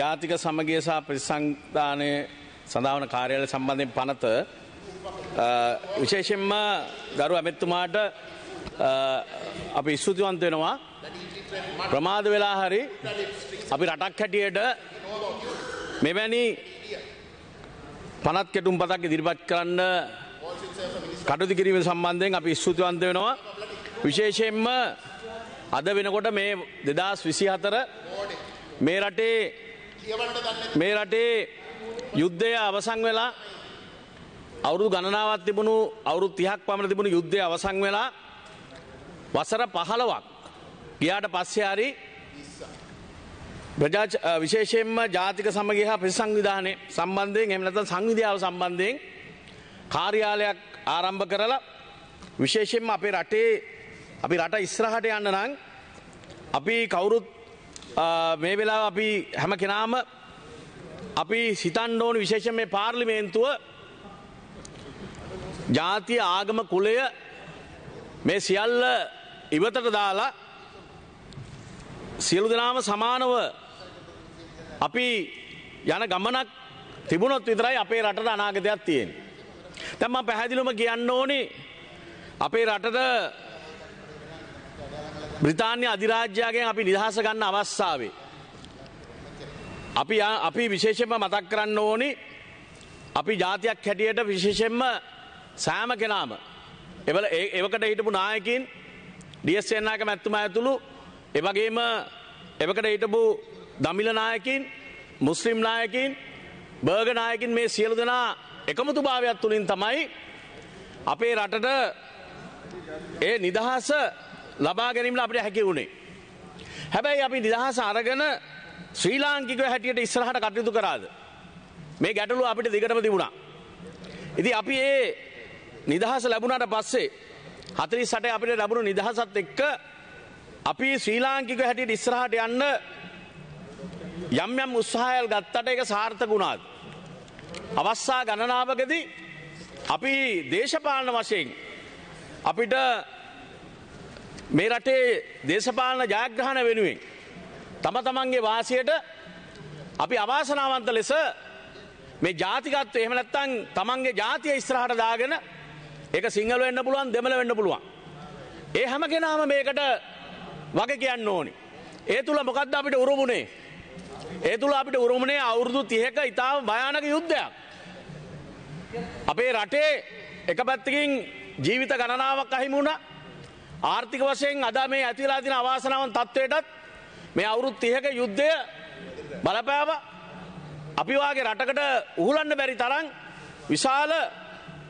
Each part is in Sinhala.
ජාතික සමගිය සහ ප්‍රතිසංධානය සඳහන කාර්යාල සම්බන්ධයෙන් පනත විශේෂෙන්ම දරු ඇමැත්තුමාට අපි ස්තුතිවන්ත වෙනවා ප්‍රමාද වෙලා හරි අපි රටක් හැටියට මෙවැනි පනත් කෙටුම් පතක් ඉදිරිපත් කරන්න කටුතු කිරීම සම්බන්ධයෙන් අපි ස්තුතිවන්ත වෙනවා විශේෂයෙන්ම අද වෙනකොට මේ දෙදස් විසි හතර මේ රටේ මේ රටේ යුද්ධය අවසන් වෙලා අවුරුදු ගණනාවක් තිබුණු අවුරුදු 30ක් පමණ තිබුණු යුද්ධය අවසන් වෙලා වසර 15ක් ගියාට පස්සේ හරි ප්‍රජා විශේෂයෙන්ම ජාතික සමගිය හා ප්‍රතිසංවිධානයේ සම්බන්ධයෙන් එහෙම නැත්නම් සංවිධාව සම්බන්ධයෙන් කාර්යාලයක් ආරම්භ කරලා විශේෂයෙන්ම අපේ රටේ අපි රට ඉස්සරහට යන්න නම් අපි කවුරුත් මේ වෙලා අපි හැම කෙනාම අපි සිතන්න ඕන විශේෂ මේ පාර්ලිමේන්තුව ජාතිය ආගම කුලය මේ සියල්ල ඉවතට දාලා සියලු දෙනාම සමානව අපි යන ගමනක් තිබුණොත් විතරයි අපේ රටට අනාගතයක් තියෙන. තැම්ම පැහැදිලුම කියන්න ඕනි අපේ රටට බ්‍රතාන්‍ය අධිරාජ්‍යයාගෙන් අපි නිදහස ගන්න අවස්සාාවේ. අපි අපි විශේෂම මතක් කරන්න ඕනි අපි ජාතියක් හැටියට විශේෂෙන්ම සෑම කෙනාම. එවල එවකට හිටපු නායකින් ඩියස්සෙන්නාක මැත්තුම ඇතුළු එවගේම එවකට හිටපු දමිලනායකින් මුස්ලිම් නායකින් බර්ගනායකින් මේ සියලු දෙනා එකමුතු භාවයක් තුළින් තමයි අපේ රටට ඒ නිදහස ලබා ගැනීමට අපිට හැකි වුණේ. හැබැයි අපි නිදහස අරගෙන ශ්‍රී ලාංකිකව හැටියට ඉස්සරහට කටයුතු කරාද. මේ ගැටලුව අපිට දිගටම තිබුණා. ඉතින් අපි ඒ නිදහස ලැබුණාට පස්සේ 48 අපිට ලැබුණු නිදහසත් එක්ක අපි ශ්‍රී ලාංකිකව හැටියට ඉස්සරහට යන්න යම් යම් උත්සාහයල් ගත්තට ඒක සාර්ථක වුණාද. අවස්සා ගණනාවකදී අපි දේශපාලන වශයෙන් අපිට මේ රටේ දේශපාලන ජයග්‍රහණ වෙනුවෙන් තම තමන්ගේ වාසියට අපි අවාසනාවන්ත ලෙස මේ ජාතිකත්ව එහෙම නැත්නම් තමන්ගේ ජාතිය ඉස්සරහට දාගෙන ඒක සිංහල වෙන්න පුළුවන් දෙමළ වෙන්න පුළුවන්. ඒ හැම කෙනාම මේකට වගේ කියන්න ඕනි. ඒ තුල මොකද්ද අපිට උරුමුනේ? ඒ තුල අපිට උරුමුනේ අවුරුදු 30ක ඉතාම භයානක යුද්ධයක්. අපේ රටේ එක පැත්තකින් ජීවිත ගණනාවක් අහිමි වුණා ආර්ථික වශයෙන් අද මේ ඇතිලා තියෙන අවාසනාවන් තත්වයටත් මේ අවුරුදු 30ක යුද්ධය බලපෑවා. අපි වාගේ රටකට උහුලන්න බැරි තරම් විශාල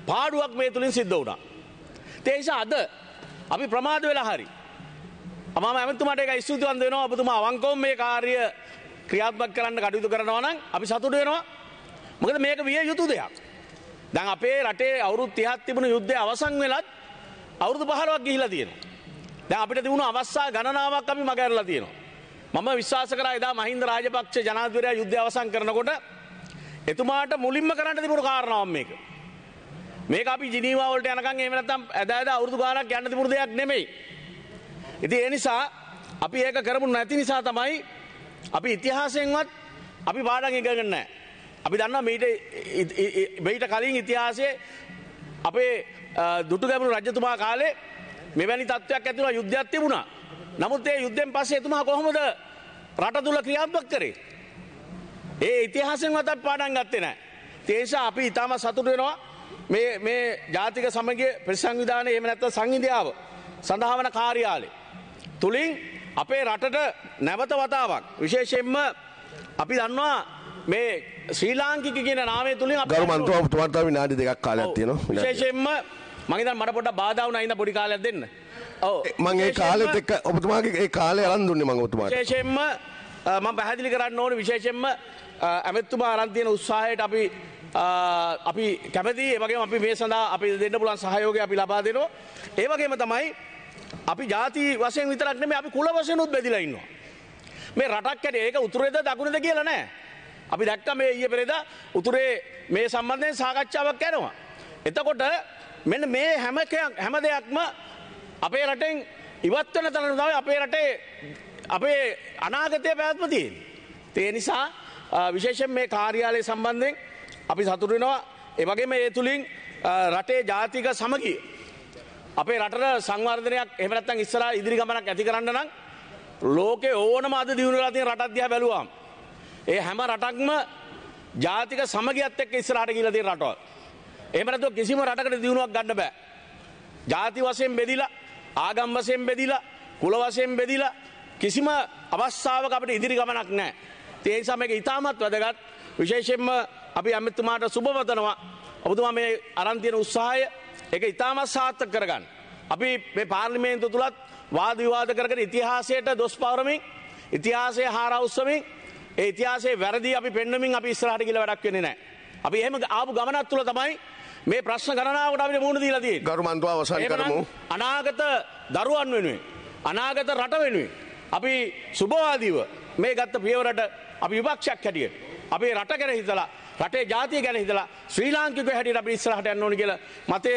පාඩුවක් මේ තුලින් සිද්ධ වුණා. ඒ නිසා අද අපි ප්‍රමාද වෙලා හරි. මම ඇමතුමාට ඒක ස්තුතිවන්ත වෙනවා ඔබතුමා අවංකවම මේ කාර්ය ක්‍රියාත්මක කරන්න කටයුතු කරනවා නම් අපි සතුටු වෙනවා. මොකද මේක විය යුතු දෙයක්. දැන් අපේ රටේ අවුරුදු 30ක් තිබුණු යුද්ධය අවසන් වෙලත් අවුරුදු පහලවක් ගිහිලා තියෙනවා. දැන් අපිට තිබුණු අවස්ථා ගණනාවක් අපි මගහැරලා තියෙනවා. මම විශ්වාස කරා එදා මහින්ද රාජපක්ෂ ජනාධිපතිවරයා යුද්ධය අවසන් කරනකොට එතුමාට මුලින්ම කරන්න තිබුණු කාරණාවක් මේක. මේක අපි ජිනීවා වලට යනකම් එහෙම නැත්නම් ඇදා ඇදා අවුරුදු ගාණක් යන්න තිබුණු දෙයක් නෙමෙයි. ඉතින් ඒ නිසා අපි ඒක කරමු නැති නිසා තමයි අපි ඉතිහාසයෙන්වත් අපි පාඩම් ඉගෙන ගන්න නැහැ. අපි දන්නවා මීට මීට කලින් ඉතිහාසයේ අපේ දුටුගැමුණු රජතුමා කාලේ මෙවැනි තත්ත්වයක් ඇතිවුණා යුද්ධයක් තිබුණා. නමුත් ඒ යුද්ධෙන් පස්සේ එතුමා කොහොමද රට තුල ක්‍රියාත්මක කරේ? ඒ ඉතිහාසෙන්වත් අපි පාඩම් ගත්තේ නැහැ. ඒ නිසා අපි ඊටම සතුටු වෙනවා මේ මේ ජාතික සමගිය ප්‍රතිසංවිධානය එහෙම නැත්නම් සංවිධාව සඳහා වන කාර්යාලය තුලින් අපේ රටට නැවත වතාවක් විශේෂයෙන්ම අපි දන්නවා මේ ශ්‍රී ලාංකික කියන නාමය තුළින් ගරුමන්තුව තුමන්තාව විනාඩි දෙකක් කාලයක් තියෙනවා විශේෂයෙන්ම මගේ මට පොඩ්ඩක් බාධා වුණා ඉඳන් පොඩි කාලයක් දෙන්න ඔව් මම ඒ කාලෙත් එක්ක ඔබතුමාගේ ඒ කාලේ අරන් දුන්නේ මම ඔබතුමාට විශේෂයෙන්ම මම පැහැදිලි කරන්න ඕනේ විශේෂයෙන්ම ඇමෙත්තුමා අරන් තියෙන උත්සාහයට අපි අපි කැමති ඒ වගේම අපි මේ සඳහා අපි දෙන්න පුළුවන් සහයෝගය අපි ලබා දෙනවා ඒ වගේම තමයි අපි ಜಾති වශයෙන් විතරක් නෙමෙයි අපි කුල වශයෙන් උත් බෙදලා ඉන්නවා මේ රටක් ඇට ඒක උතුරේද දකුණේද කියලා නැහැ අපි දැක්ක මේ ඊය පෙරේද උතුරේ මේ සම්බන්ධයෙන් සාකච්ඡාවක් යනවා. එතකොට මෙන්න මේ හැම හැම දෙයක්ම අපේ රටෙන් ඉවත් වෙන තැන තමයි අපේ රටේ අපේ අනාගතය පැවැත්ම තියෙන්නේ. ඒ නිසා විශේෂයෙන් මේ කාර්යාලය සම්බන්ධයෙන් අපි සතුටු වෙනවා. ඒ වගේම ඒ තුලින් රටේ ජාතික සමගිය අපේ රටට සංවර්ධනයක් එහෙම නැත්නම් ඉස්සරහා ඉදිරි ගමනක් ඇති කරන්න නම් ලෝකේ ඕනම අද දිනුනලා තියෙන රටක් දිහා බැලුවාම ඒ හැම රටක්ම ජාතික සමගියත් එක්ක ඉස්සරහට ගිහිල්ලා තියෙන රටවල්. එහෙම නැතුව කිසිම රටකට දියුණුවක් ගන්න බෑ. ජාති වශයෙන් බෙදිලා, ආගම් වශයෙන් බෙදිලා, කුල වශයෙන් බෙදිලා කිසිම අවස්ථාවක අපිට ඉදිරි ගමනක් නැහැ. ඒ නිසා මේක ඉතාමත් වැදගත්. විශේෂයෙන්ම අපි අමිතුමාට සුබවතනවා. ඔබතුමා මේ අරන් තියෙන උත්සාහය ඒක ඉතාමත් සාර්ථක කරගන්න. අපි මේ පාර්ලිමේන්තුව තුලත් වාද විවාද කරගෙන ඉතිහාසයට දොස් පවරමින් ඉතිහාසය හාරවුස්සමින් ඒ ඉතිහාසේ වැරදි අපි පෙන්නමින් අපි ඉස්සරහට කියලා වැඩක් වෙන්නේ නැහැ. අපි එහෙම ආපු ගමනක් තුල තමයි මේ ප්‍රශ්න ගණනාවට අපිට මුහුණ දීලා තියෙන්නේ. ගරුමන්තුමා අවසන් කරමු. අනාගත දරුවන් වෙනුවෙන් අනාගත රට වෙනුවෙන් අපි සුබවාදීව මේ ගත්ත පියවරට අපි විපක්ෂයක් හැටියට අපේ රට ගැන හිතලා රටේ ජාතිය ගැන හිතලා ශ්‍රී ලාංකිකයෝ හැටියට අපි ඉස්සරහට යන්න ඕනේ කියලා මතය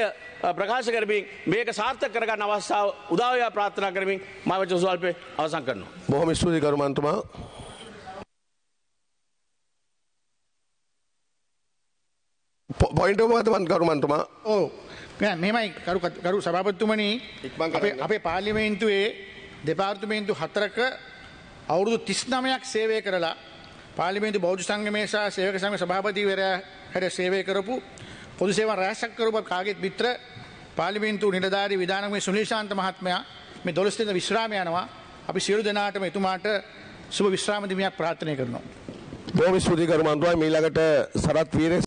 ප්‍රකාශ කරමින් මේක සාර්ථක කරගන්න අවස්ථාව උදා වේවා ප්‍රාර්ථනා කරමින් මම වචන සුවල්පේ අවසන් කරනවා. බොහොම ස්තුතියි ගරුමන්තුමා. පොයින්ට මතවන් කරුමන්තුමා ඕ මෙමයි කරු සභාපත්තුමනි අපේ පාලිමේන්තුවේ දෙපාර්තුමේන්තු හතරක අවුරුදු තිස්නමයක් සේවය කරලා පාලිමේන්තු බෞද්ධ සංගමේසා සේවක සංග සභාපතිවරයා හැර සේවය කරපු පොදු සේවා රැසක් කරපු කාගෙත් මිත්‍ර පාලිමේන්තු නිලධාරී විධානමය සුනිල් ශාන්ත මහත්මයා මේ දොළොස් දින විශ්‍රාම යනවා අපි සියලු දෙනාටම එතුමාට සුබ විශ්‍රාම දිනයක් ප්‍රාර්ථනා කරනවා බොහොම ස්තුතියි කරුමන්තුමා මීළඟට සරත් වීරේ